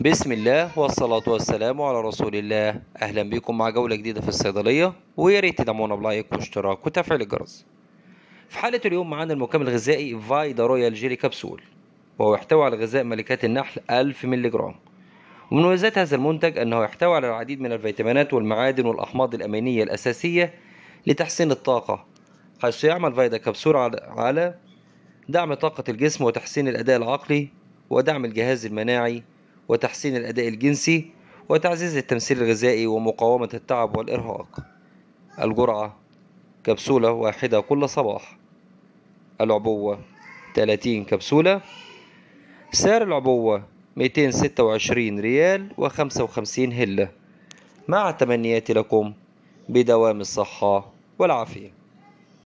بسم الله والصلاة والسلام على رسول الله أهلا بكم مع جولة جديدة في الصيدلية ويا ريت تدعمونا بلايك واشتراك وتفعيل الجرس في حالة اليوم معانا المكمل الغذائي فايدا رويال جيلي كبسول وهو يحتوي على غذاء ملكات النحل 1000 مللي جرام ومن مميزات هذا المنتج أنه يحتوي على العديد من الفيتامينات والمعادن والأحماض الأمينية الأساسية لتحسين الطاقة حيث يعمل فايدا كبسول على دعم طاقة الجسم وتحسين الأداء العقلي ودعم الجهاز المناعي وتحسين الأداء الجنسي وتعزيز التمثيل الغذائي ومقاومة التعب والإرهاق الجرعة كبسولة واحدة كل صباح العبوة 30 كبسولة سعر العبوة 226 ريال و55 هلة مع تمنياتي لكم بدوام الصحة والعافية